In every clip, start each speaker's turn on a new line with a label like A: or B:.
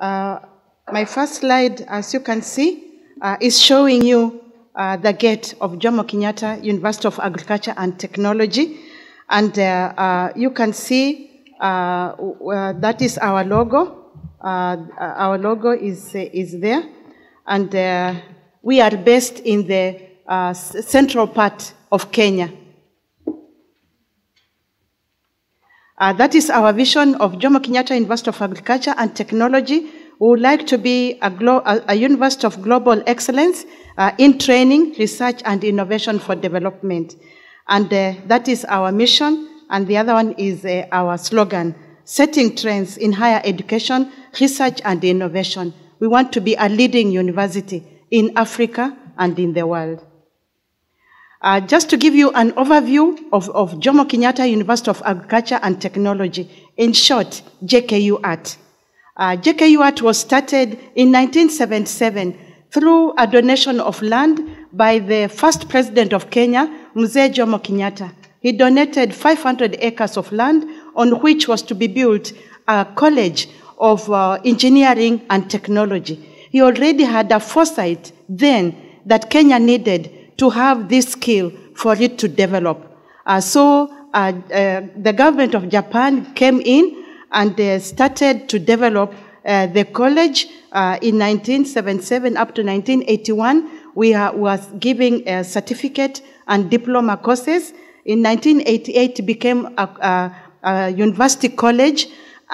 A: Uh, my first slide, as you can see, uh, is showing you uh, the gate of Jomo Kenyatta University of Agriculture and Technology. And you can see that is our logo. our logo is, is there. And we are based in the central part of Kenya. Uh, that is our vision of Jomo Kenyatta University of Agriculture and Technology. We would like to be a, a, a university of global excellence uh, in training, research, and innovation for development. And uh, that is our mission. And the other one is uh, our slogan, setting trends in higher education, research, and innovation. We want to be a leading university in Africa and in the world. Uh, just to give you an overview of, of Jomo Kenyatta University of Agriculture and Technology, in short, JKU Art. Uh, JKU Art was started in 1977 through a donation of land by the first president of Kenya, Mzee Jomo Kenyatta. He donated 500 acres of land on which was to be built a college of uh, engineering and technology. He already had a foresight then that Kenya needed to have this skill for it to develop. Uh, so uh, uh the government of Japan came in and uh, started to develop uh, the college in 1977 up to 1981. We were was giving a certificate and diploma courses. In 1988, it became a, a, a university college,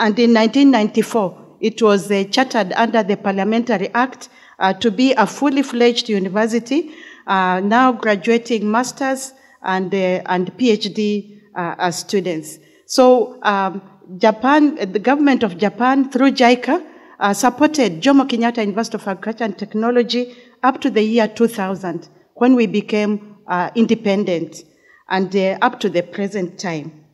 A: and in 1994, it was uh, chartered under the Parliamentary Act uh, to be a fully fledged university uh, now graduating masters and, uh, and PhD uh, as students. So um, Japan, the government of Japan through JICA uh, supported Jomo Kenyatta University of Agriculture and Technology up to the year 2000 when we became independent and up to the present time.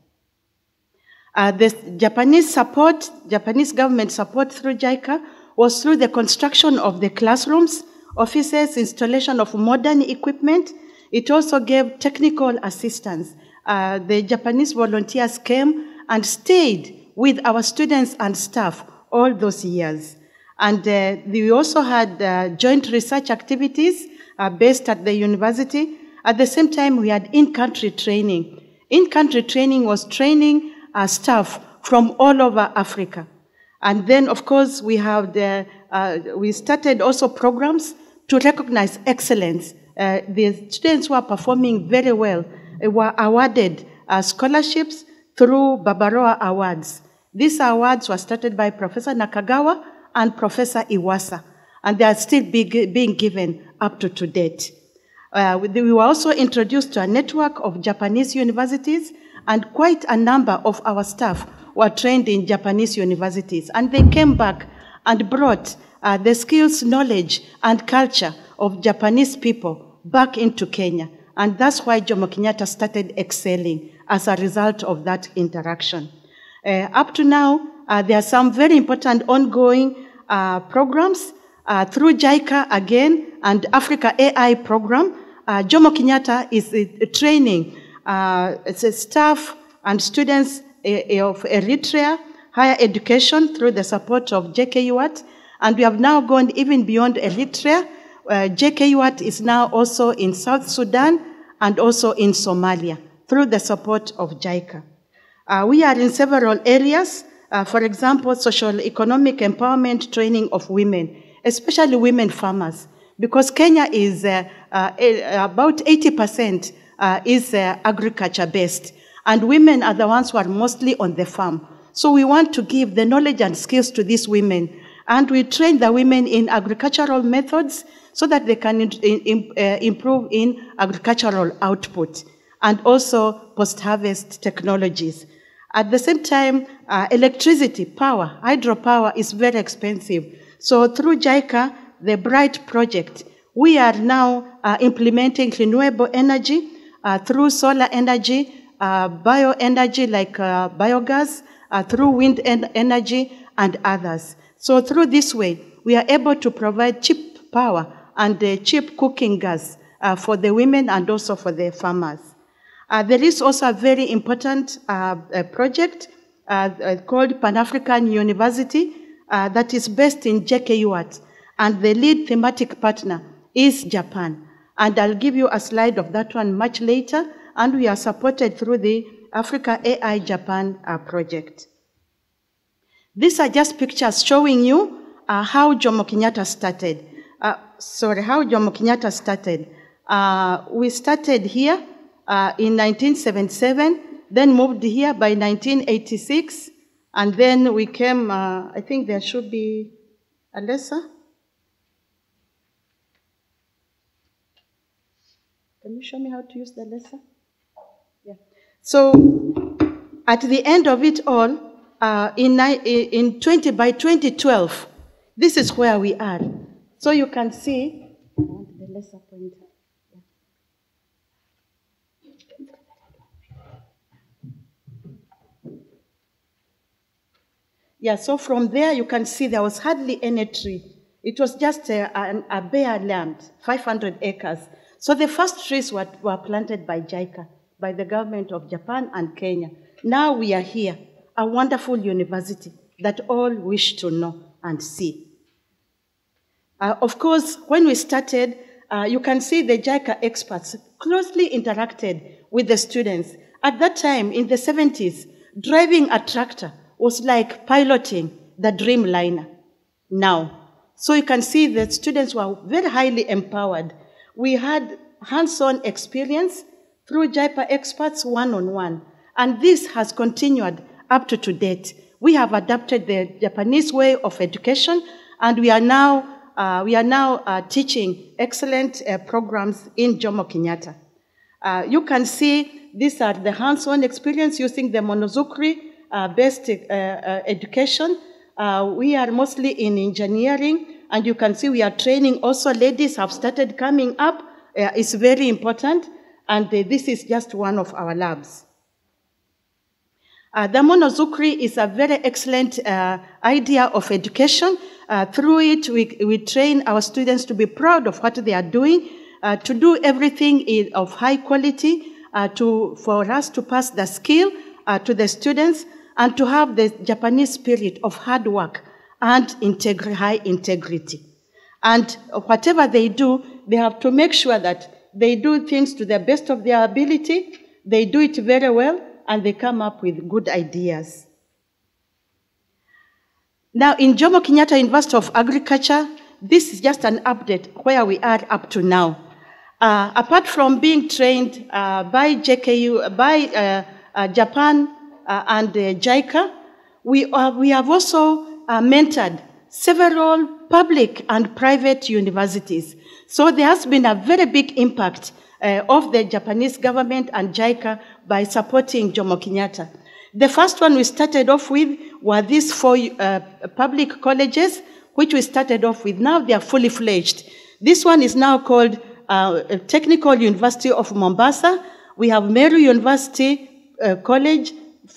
A: Uh, the Japanese support, Japanese government support through JICA was through the construction of the classrooms offices, installation of modern equipment. It also gave technical assistance. Uh, the Japanese volunteers came and stayed with our students and staff all those years. And uh, we also had uh, joint research activities uh, based at the university. At the same time, we had in-country training. In-country training was training uh, staff from all over Africa. And then, of course, we have the, uh, we started also programs to recognize excellence. Uh, the students who are performing very well uh, were awarded uh, scholarships through Barbaroa Awards. These awards were started by Professor Nakagawa and Professor Iwasa, and they are still being given up to, to date. Uh, we were also introduced to a network of Japanese universities, and quite a number of our staff were trained in Japanese universities. And they came back and brought uh, the skills, knowledge, and culture of Japanese people back into Kenya. And that's why Jomo Kenyatta started excelling as a result of that interaction. Uh, up to now, uh, there are some very important ongoing uh, programs uh, through JICA again and Africa AI program. Uh, Jomo Kenyatta is uh, training staff and students of Eritrea higher education through the support of JKUAT and we have now gone even beyond Eritrea. Uh, JKUAT is now also in South Sudan and also in Somalia through the support of JICA. Uh, we are in several areas, uh, for example, social economic empowerment training of women, especially women farmers, because Kenya is uh, uh about 80% uh, is uh, agriculture based, and women are the ones who are mostly on the farm. So we want to give the knowledge and skills to these women and we train the women in agricultural methods so that they can in, in, uh, improve in agricultural output and also post-harvest technologies. At the same time, uh, electricity, power, hydropower is very expensive. So through JICA, the BRIGHT project, we are now uh, implementing renewable energy uh, through solar energy, uh, bioenergy like uh, biogas, uh, through wind en energy, and others. So through this way, we are able to provide cheap power and uh, cheap cooking gas uh, for the women and also for the farmers. Uh, there is also a very important uh, project uh, uh, called Pan-African University that is based in JKUAT, and the lead thematic partner is Japan. And I'll give you a slide of that one much later, and we are supported through the Africa AI Japan project. These are just pictures showing you uh, how Jomo Kenyatta started. Uh, sorry, how Jomo Kenyatta started. Uh, we started here uh, in 1977, then moved here by 1986, and then we came, uh, I think there should be a lesser. Can you show me how to use the lesser? Yeah. So at the end of it all, uh, in, in 20, by 2012, this is where we are. So you can see, Yeah, so from there you can see there was hardly any tree. It was just a, a, a bare land, 500 acres. So the first trees were, were planted by JICA, by the government of Japan and Kenya. Now we are here a wonderful university that all wish to know and see. Uh, of course, when we started, uh, you can see the JICA experts closely interacted with the students. At that time, in the 70s, driving a tractor was like piloting the Dreamliner now. So you can see that students were very highly empowered. We had hands-on experience through JIPA experts one-on-one, -on -one, and this has continued up to, date. We have adapted the Japanese way of education, and we are now, uh, we are now uh, teaching excellent uh, programs in Jomo Kenyatta. Uh, you can see these are the hands-on experience using the Monozukuri-based uh, uh, education. we are mostly in engineering, and you can see we are training. Also, ladies have started coming up. it's very important, and this is just one of our labs. Uh, the monozukuri is a very excellent uh, idea of education. Uh, through it, we, we train our students to be proud of what they are doing, uh, to do everything of high quality, uh, to, for us to pass the skill uh, to the students, and to have the Japanese spirit of hard work and integri high integrity. And whatever they do, they have to make sure that they do things to the best of their ability, they do it very well, and they come up with good ideas. Now, in Jomo Kenyatta University of Agriculture, this is just an update where we are up to now. Uh, apart from being trained uh, by JKU, uh, by uh, uh Japan uh, and JICA, we, are, we have also mentored several public and private universities. So there has been a very big impact uh, of the Japanese government and JICA by supporting Jomo Kenyatta. The first one we started off with were these four uh, public colleges, which we started off with. Now they are fully fledged. This one is now called uh, Technical University of Mombasa. We have Meru University uh, College,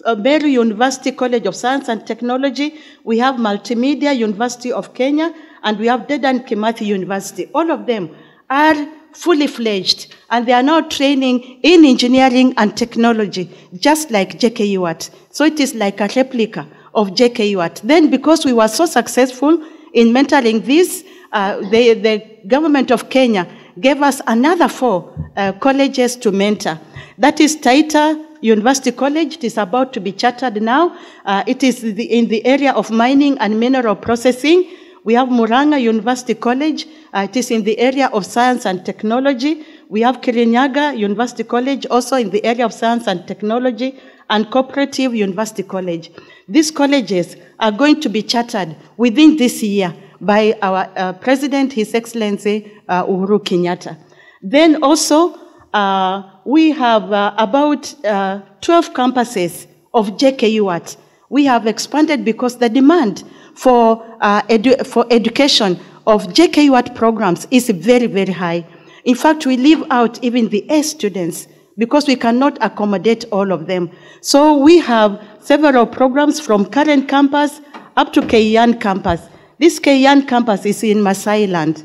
A: uh, Meru University College of Science and Technology. We have Multimedia University of Kenya, and we have Dedan Kimathi University. All of them are fully fledged, and they are now training in engineering and technology, just like JK UAT. So it is like a replica of JK UAT. Then, because we were so successful in mentoring this, uh, the, the government of Kenya gave us another four uh, colleges to mentor. That is Taita University College. It is about to be chartered now. Uh, it is the, in the area of mining and mineral processing. We have Muranga University College. Uh, it is in the area of science and technology. We have Kirinyaga University College, also in the area of science and technology, and Cooperative University College. These colleges are going to be chartered within this year by our uh, President, His Excellency uh, Uhuru Kenyatta. Then also, uh, we have uh, about uh, 12 campuses of JKUAT. We have expanded because the demand for, uh, edu for education of JKUAT programs is very, very high. In fact, we leave out even the A students because we cannot accommodate all of them. So we have several programs from current campus up to Kyan campus. This Kyan campus is in Masai land.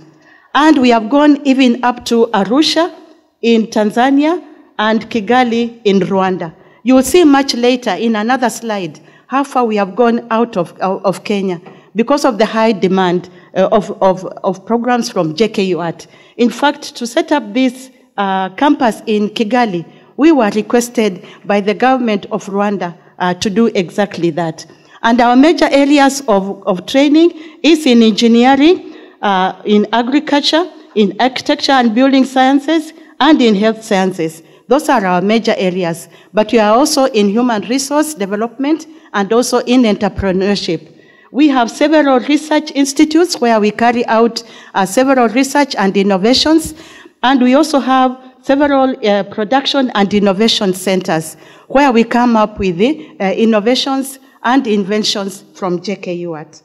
A: And we have gone even up to Arusha in Tanzania and Kigali in Rwanda. You will see much later in another slide how far we have gone out of, uh, of Kenya because of the high demand uh, of, of, of, programs from JKUAT. In fact, to set up this uh, campus in Kigali, we were requested by the government of Rwanda uh, to do exactly that. And our major areas of, of training is in engineering, uh, in agriculture, in architecture and building sciences, and in health sciences. Those are our major areas. But we are also in human resource development, and also in entrepreneurship. We have several research institutes where we carry out uh, several research and innovations, and we also have several uh, production and innovation centers where we come up with the uh, innovations and inventions from JK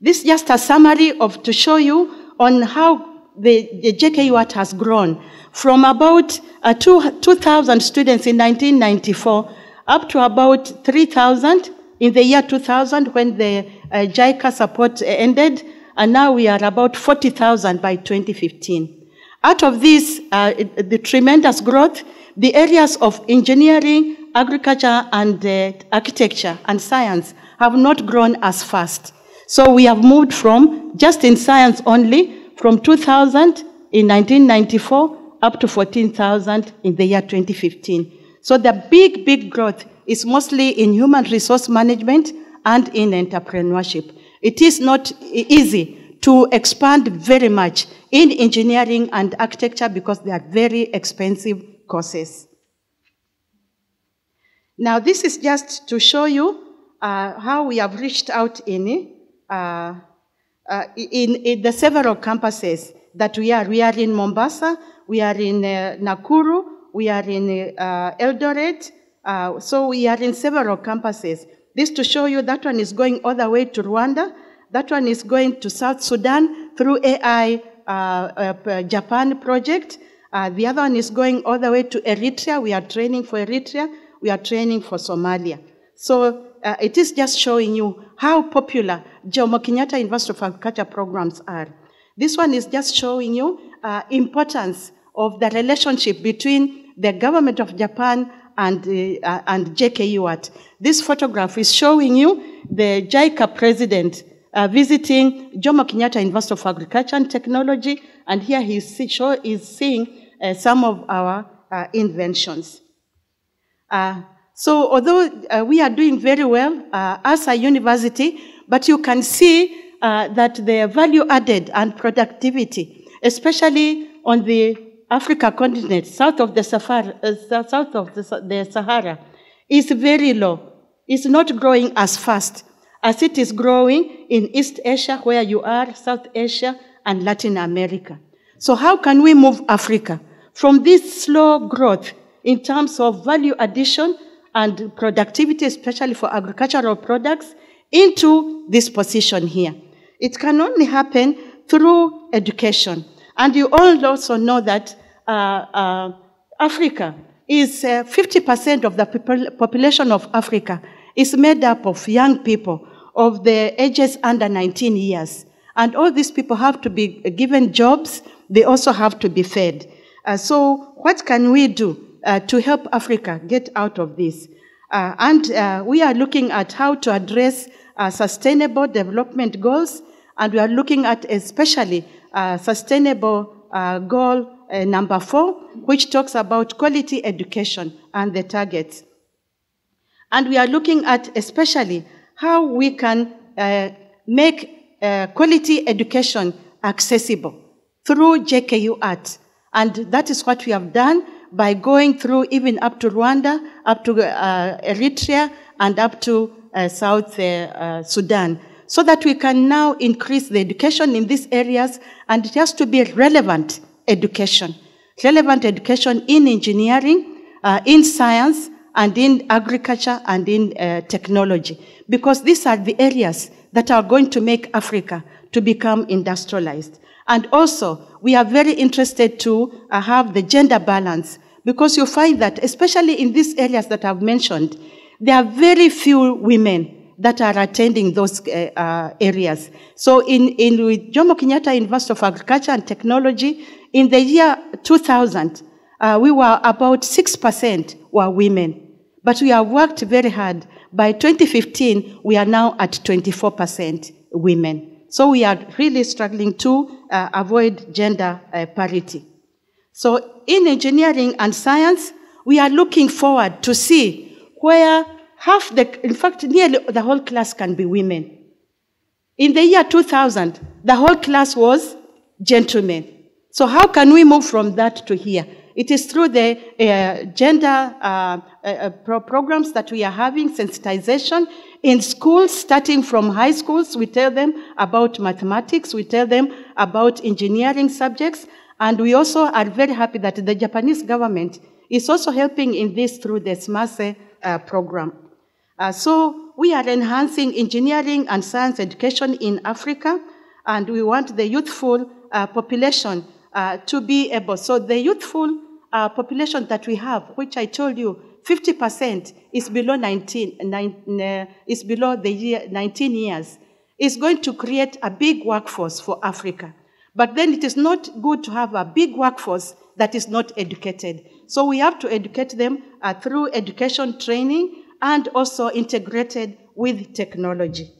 A: This is just a summary of to show you on how the, the JK has grown from about uh, 2,000 students in 1994 up to about 3,000 in the year 2000 when the uh, JICA support uh, ended, and now we are about 40,000 by 2015. Out of this, uh, the tremendous growth, the areas of engineering, agriculture, and uh, architecture and science have not grown as fast. So we have moved from just in science only from 2000 in 1994 up to 14,000 in the year 2015. So the big, big growth is mostly in human resource management and in entrepreneurship. It is not easy to expand very much in engineering and architecture because they are very expensive courses. Now, this is just to show you uh, how we have reached out in, uh, uh, in, in, the several campuses that we are. We are in Mombasa, we are in uh, Nakuru, we are in uh, Eldoret, uh, so we are in several campuses. This to show you that one is going all the way to Rwanda, that one is going to South Sudan through AI uh, uh, uh, Japan project. Uh, the other one is going all the way to Eritrea. We are training for Eritrea. We are training for Somalia. So it is just showing you how popular Jomo Kenyatta University of Agriculture programs are. This one is just showing you importance of the relationship between the government of Japan and, uh, and JK Ewart. This photograph is showing you the JICA president uh, visiting Jomo Kenyatta University of Agriculture and Technology, and here he see, show, is seeing uh, some of our uh, inventions. Uh, so although uh, we are doing very well as a university, but you can see that the value added and productivity, especially on the Africa continent, south of the Sahara, uh, south of the, the Sahara, is very low. It's not growing as fast as it is growing in East Asia, where you are, South Asia, and Latin America. So how can we move Africa from this slow growth in terms of value addition and productivity, especially for agricultural products, into this position here? It can only happen through education. And you all also know that uh, uh, Africa is 50% uh, of the people, population of Africa is made up of young people of the ages under 19 years. And all these people have to be given jobs. They also have to be fed. Uh, so what can we do uh, to help Africa get out of this? Uh, and we are looking at how to address sustainable development goals, and we are looking at especially sustainable goal uh, number four, which talks about quality education and the targets. And we are looking at especially how we can uh, make uh, quality education accessible through JKU Art. And that is what we have done by going through even up to Rwanda, up to uh, Eritrea, and up to uh, South uh, Sudan, so that we can now increase the education in these areas and it has to be relevant education. Relevant education in engineering, uh, in science, and in agriculture and in uh, technology, because these are the areas that are going to make Africa to become industrialized. And also, we are very interested to uh, have the gender balance, because you find that, especially in these areas that I've mentioned, there are very few women that are attending those uh, uh areas. So in, in Jomo Kenyatta University of Agriculture and Technology, in the year 2000, uh, we were about 6% were women. But we have worked very hard. By 2015, we are now at 24% women. So we are really struggling to uh, avoid gender uh, parity. So in engineering and science, we are looking forward to see where half the, in fact, nearly the whole class can be women. In the year 2000, the whole class was gentlemen. So how can we move from that to here? It is through the uh, gender uh, uh, uh, pro programs that we are having, sensitization in schools, starting from high schools. We tell them about mathematics, we tell them about engineering subjects, and we also are very happy that the Japanese government is also helping in this through the SMASE uh, program. Uh, so we are enhancing engineering and science education in Africa, and we want the youthful population uh, to be able. So the youthful uh, population that we have, which I told you, 50% is below 19, uh, is below the year 19 years, is going to create a big workforce for Africa. But then it is not good to have a big workforce that is not educated. So we have to educate them uh, through education training and also integrated with technology.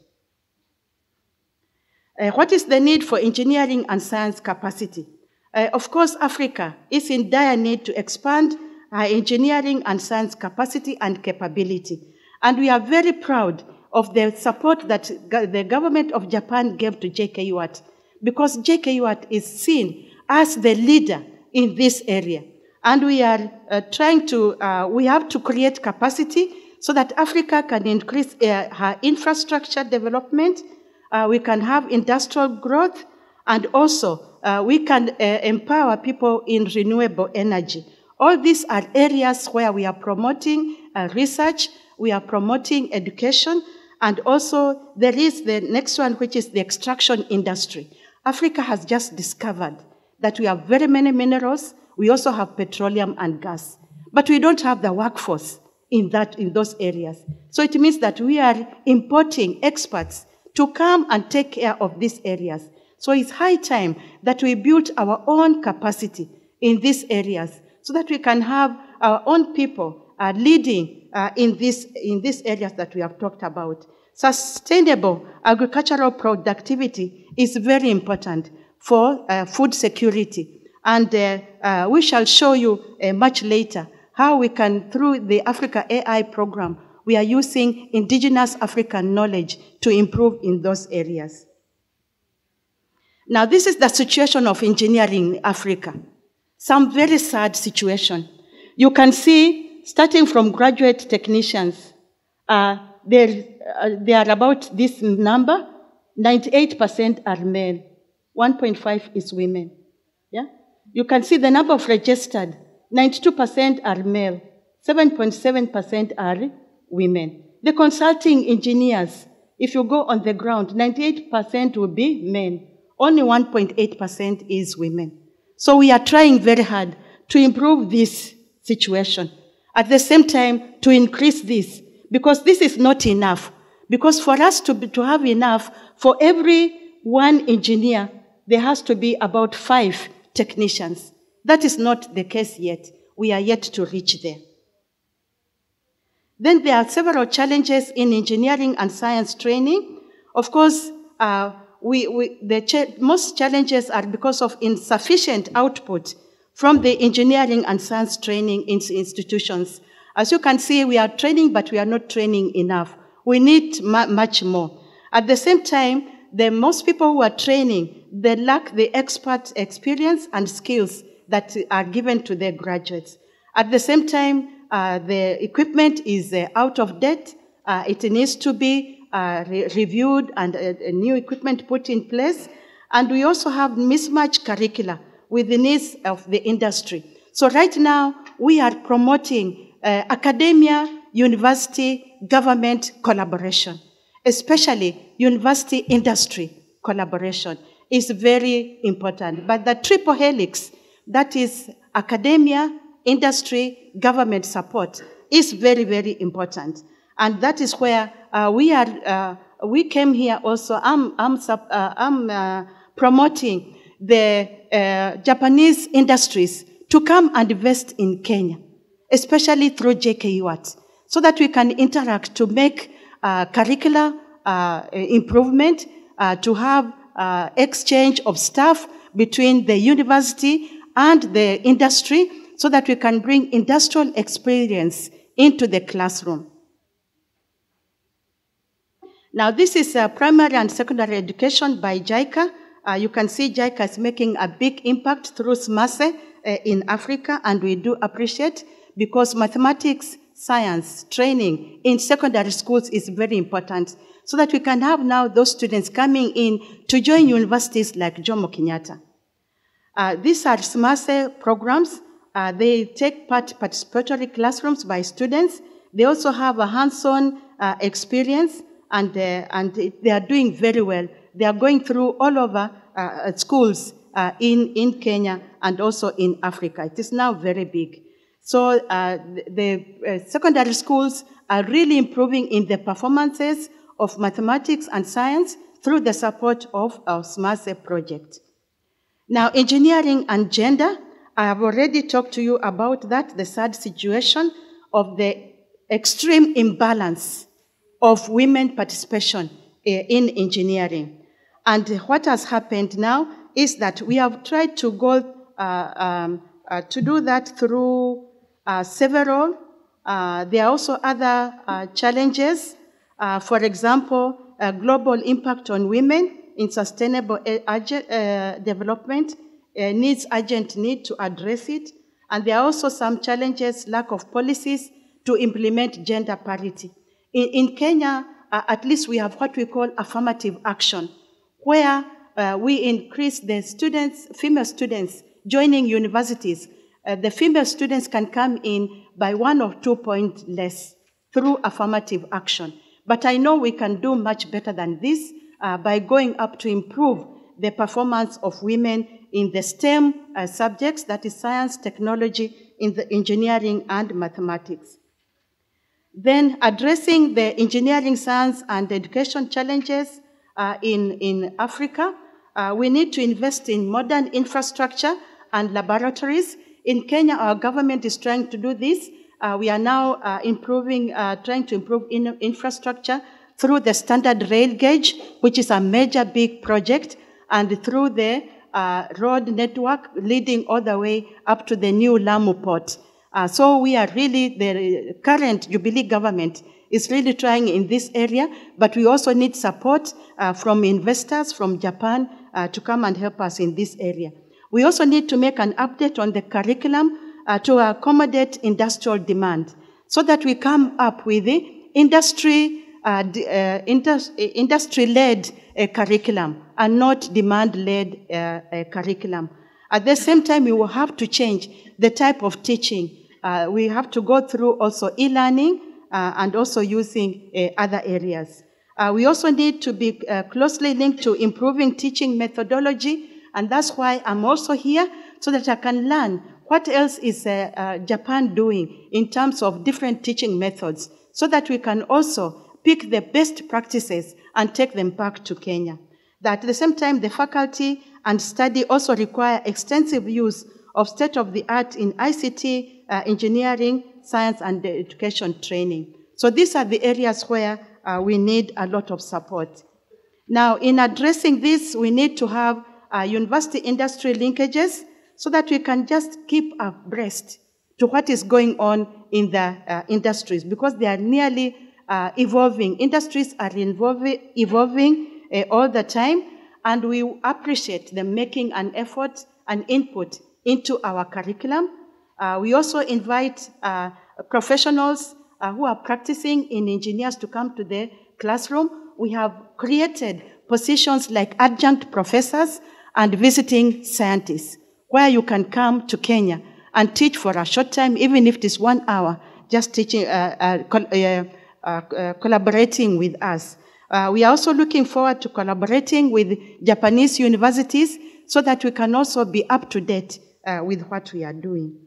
A: Uh, what is the need for engineering and science capacity? Uh, of course, Africa is in dire need to expand our engineering and science capacity and capability. And we are very proud of the support that the government of Japan gave to JKUAT because JKUAT is seen as the leader in this area. And we are uh, trying to, uh, we have to create capacity so that Africa can increase uh, her infrastructure development, uh, we can have industrial growth, and also, uh, we can uh, empower people in renewable energy. All these are areas where we are promoting uh, research, we are promoting education, and also there is the next one, which is the extraction industry. Africa has just discovered that we have very many minerals, we also have petroleum and gas, but we don't have the workforce in, that, in those areas. So it means that we are importing experts to come and take care of these areas. So it's high time that we build our own capacity in these areas so that we can have our own people uh, leading uh, in, this, in these areas that we have talked about. Sustainable agricultural productivity is very important for uh, food security. And uh, uh, we shall show you uh, much later how we can, through the Africa AI program, we are using indigenous African knowledge to improve in those areas. Now, this is the situation of engineering in Africa. Some very sad situation. You can see, starting from graduate technicians, uh, there, uh, they are about this number, 98% are men, 1.5 is women. Yeah? You can see the number of registered, 92% are male, 7.7% are women. The consulting engineers, if you go on the ground, 98% will be men, only 1.8% is women. So we are trying very hard to improve this situation. At the same time, to increase this, because this is not enough. Because for us to, be, to have enough, for every one engineer, there has to be about five technicians. That is not the case yet. We are yet to reach there. Then there are several challenges in engineering and science training. Of course, uh, we, we the most challenges are because of insufficient output from the engineering and science training in institutions. As you can see, we are training, but we are not training enough. We need much more. At the same time, the most people who are training, they lack the expert experience and skills that are given to their graduates. At the same time, uh, the equipment is uh, out of date. Uh, it needs to be uh, re reviewed and new equipment put in place. And we also have mismatched curricula with the needs of the industry. So right now, we are promoting uh, academia, university, government collaboration, especially university industry collaboration is very important. But the triple helix, that is academia, industry, government support, is very, very important. And that is where uh, we are, uh, we came here also. I'm, I'm, uh, I'm uh, promoting the uh, Japanese industries to come and invest in Kenya, especially through JKUAT, so that we can interact to make curricular improvement, to have exchange of staff between the university and the industry so that we can bring industrial experience into the classroom. Now, this is uh, primary and secondary education by JICA. Uh, you can see JICA is making a big impact through SMASE uh, in Africa, and we do appreciate because mathematics, science, training in secondary schools is very important so that we can have now those students coming in to join universities like Jomo Kenyatta. Uh, these are SMASE programs. Uh, they take part participatory classrooms by students. They also have a hands-on uh, experience and, uh, and they are doing very well. They are going through all over uh, uh, schools uh, in, in Kenya and also in Africa. It is now very big. So uh, the uh, secondary schools are really improving in the performances of mathematics and science through the support of our SMASE project. Now, engineering and gender, I have already talked to you about that, the sad situation of the extreme imbalance of women participation eh, in engineering. And what has happened now is that we have tried to go uh, um, uh, to do that through uh, several. Uh, there are also other uh, challenges. Uh, for example, global impact on women in sustainable development eh, needs urgent need to address it. And there are also some challenges, lack of policies to implement gender parity. In, in Kenya, uh, at least we have what we call affirmative action, where uh, we increase the students, female students joining universities. Uh, the female students can come in by one or two points less through affirmative action. But I know we can do much better than this uh, by going up to improve the performance of women in the STEM uh, subjects, that is science, technology, in the engineering and mathematics. Then addressing the engineering science and education challenges uh, in, in Africa, uh, we need to invest in modern infrastructure and laboratories. In Kenya, our government is trying to do this. Uh, we are now uh, improving, uh, trying to improve in infrastructure through the standard rail gauge, which is a major big project, and through the uh, road network leading all the way up to the new Lamu port. Uh, so we are really, the current Jubilee government is really trying in this area, but we also need support uh, from investors from Japan uh, to come and help us in this area. We also need to make an update on the curriculum uh, to accommodate industrial demand so that we come up with the industry, uh, uh, industry-led curriculum and not demand-led curriculum. At the same time, we will have to change the type of teaching uh, we have to go through also e-learning uh, and also using uh, other areas. Uh, we also need to be uh, closely linked to improving teaching methodology, and that's why I'm also here so that I can learn what else is uh, Japan doing in terms of different teaching methods, so that we can also pick the best practices and take them back to Kenya. That at the same time, the faculty and study also require extensive use of state-of-the-art in ICT uh, engineering, science, and education training. So these are the areas where uh, we need a lot of support. Now, in addressing this, we need to have uh, university industry linkages so that we can just keep abreast to what is going on in the uh, industries because they are nearly uh, evolving. Industries are evolving uh, all the time, and we appreciate them making an effort and input into our curriculum uh, we also invite uh, professionals uh, who are practicing in engineers to come to the classroom. We have created positions like adjunct professors and visiting scientists, where you can come to Kenya and teach for a short time, even if it is one hour, just teaching, uh, uh, uh, collaborating with us. we are also looking forward to collaborating with Japanese universities so that we can also be up to date with what we are doing.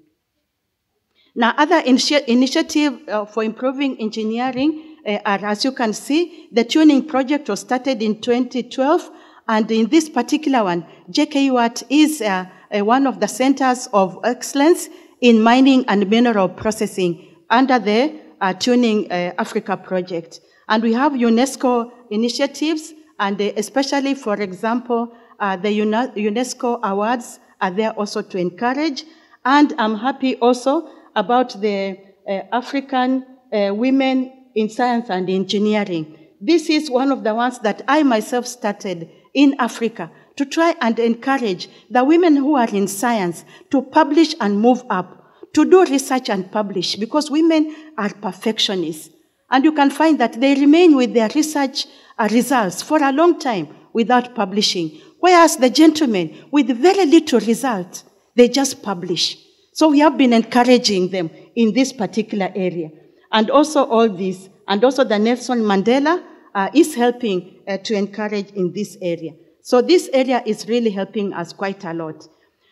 A: Now, other initi uh, for improving engineering uh, are, as you can see, the tuning project was started in 2012, and in this particular one, JKUAT is uh, uh, one of the centers of excellence in mining and mineral processing under the uh, Tuning uh, Africa project. And we have UNESCO initiatives, and especially, for example, the UNESCO awards are there also to encourage and I'm happy also about the uh, African uh, women in science and engineering. This is one of the ones that I myself started in Africa to try and encourage the women who are in science to publish and move up, to do research and publish, because women are perfectionists. And you can find that they remain with their research uh, results for a long time without publishing, whereas the gentlemen, with very little result, they just publish. So we have been encouraging them in this particular area. And also all this, and also the Nelson Mandela uh, is helping uh, to encourage in this area. So this area is really helping us quite a lot.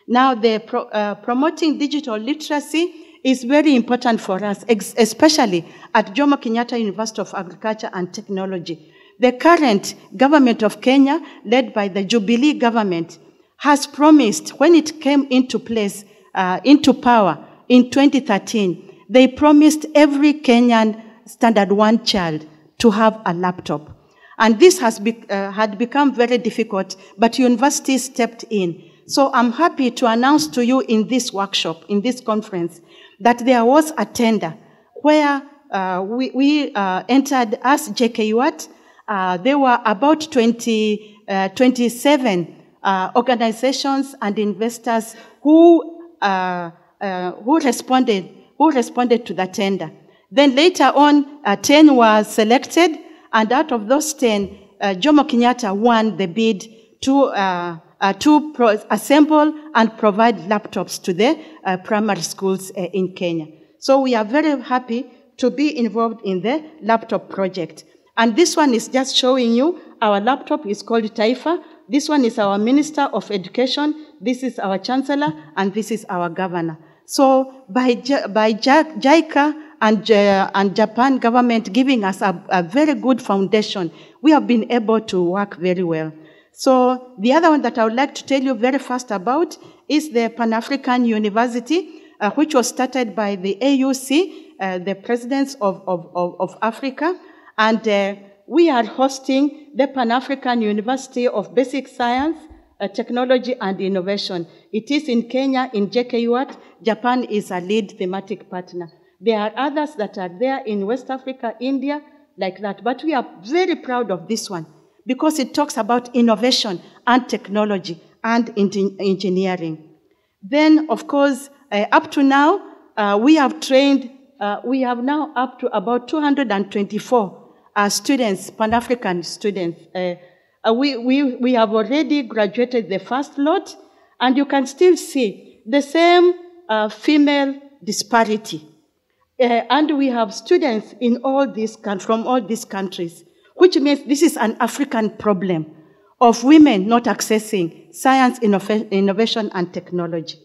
A: Now, the pro, uh, promoting digital literacy is very important for us, especially at Jomo Kenyatta University of Agriculture and Technology. The current government of Kenya, led by the Jubilee government, has promised when it came into place uh, into power in 2013, they promised every Kenyan standard one child to have a laptop. And this has be, uh, had become very difficult, but universities stepped in. So I'm happy to announce to you in this workshop, in this conference, that there was a tender where uh, we, we uh, entered as JKUAT. Uh, there were about 20, uh, 27 uh, organizations and investors who uh, uh, who responded who responded to the tender. Then later on, uh, 10 were selected, and out of those 10, uh, Jomo Kenyatta won the bid to, uh, uh, to pro- assemble and provide laptops to the primary schools in Kenya. So we are very happy to be involved in the laptop project. And this one is just showing you our laptop is called Taifa, this one is our Minister of Education, this is our Chancellor, and this is our Governor. So by, by JICA and, uh, and Japan government giving us a, a very good foundation, we have been able to work very well. So the other one that I would like to tell you very fast about is the Pan-African University, uh, which was started by the AUC, uh, the Presidents of, of, of, of Africa, and uh, we are hosting the Pan African University of Basic Science, uh, Technology and Innovation. It is in Kenya, in JKUAT. Japan is a lead thematic partner. There are others that are there in West Africa, India, like that. But we are very proud of this one because it talks about innovation and technology and engineering. Then, of course, uh, up to now, uh, we have trained, uh, we have now up to about 224 our students, Pan-African students. Uh, uh, we, we, we have already graduated the first lot, and you can still see the same uh, female disparity. Uh, and we have students in all these from all these countries, which means this is an African problem of women not accessing science, innovation, and technology.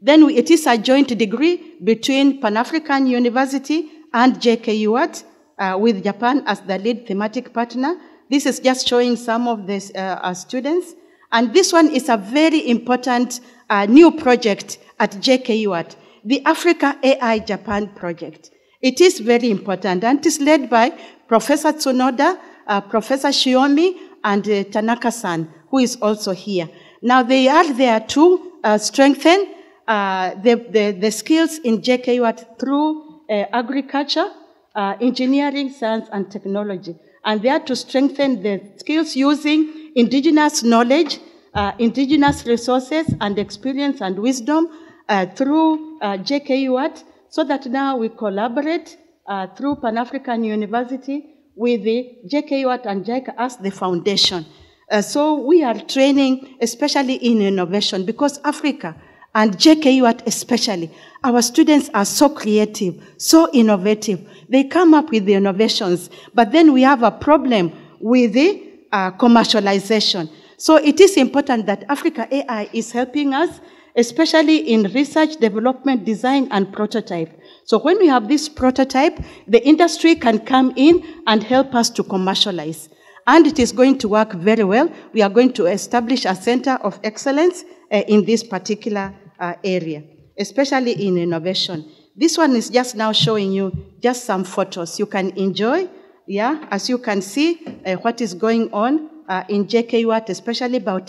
A: Then it is a joint degree between Pan African University and JKUAT, uh, with Japan as the lead thematic partner. This is just showing some of the uh, students. And this one is a very important uh, new project at JKUAT, the Africa AI Japan project. It is very important and is led by Professor Tsunoda, uh, Professor Shiomi, and uh, Tanaka-san, who is also here. Now they are there to uh, strengthen the, the, the, skills in JKUAT through agriculture, uh, engineering, science, and technology. And they are to strengthen the skills using indigenous knowledge, uh, indigenous resources and experience and wisdom uh, through uh, JKUAT so that now we collaborate uh, through Pan African University with the JKUAT and JICA as the foundation. Uh, so we are training, especially in innovation, because Africa and JKUAT especially, our students are so creative, so innovative. They come up with the innovations, but then we have a problem with the uh, commercialization. So it is important that Africa AI is helping us, especially in research, development, design, and prototype. So when we have this prototype, the industry can come in and help us to commercialize. And it is going to work very well. We are going to establish a center of excellence uh, in this particular uh, area, especially in innovation. This one is just now showing you just some photos you can enjoy, yeah, as you can see uh, what is going on uh, in JKUAT, especially about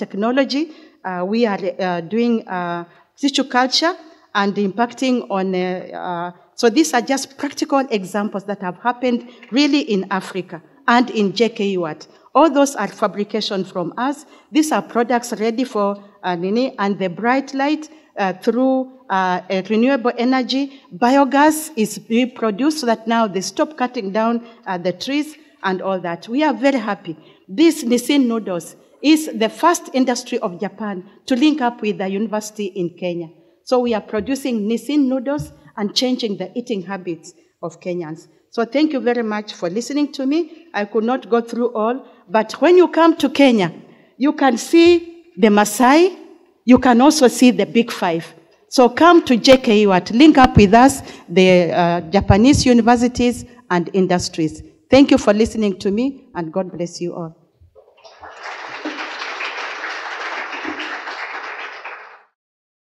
A: Uh, we are uh, doing uh, tissue culture and impacting on, uh, so these are just practical examples that have happened really in Africa and in JKUAT. All those are fabrication from us. These are products ready for uh, Nini, and the bright light uh, through uh, renewable energy. Biogas is produced so that now they stop cutting down uh, the trees and all that. We are very happy. This Nissin Noodles is the first industry of Japan to link up with the university in Kenya. So we are producing Nissin Noodles and changing the eating habits of Kenyans. So thank you very much for listening to me. I could not go through all, but when you come to Kenya, you can see the Maasai, you can also see the big five. So come to JKU at link up with us, the uh, Japanese universities and industries. Thank you for listening to me, and God bless you all.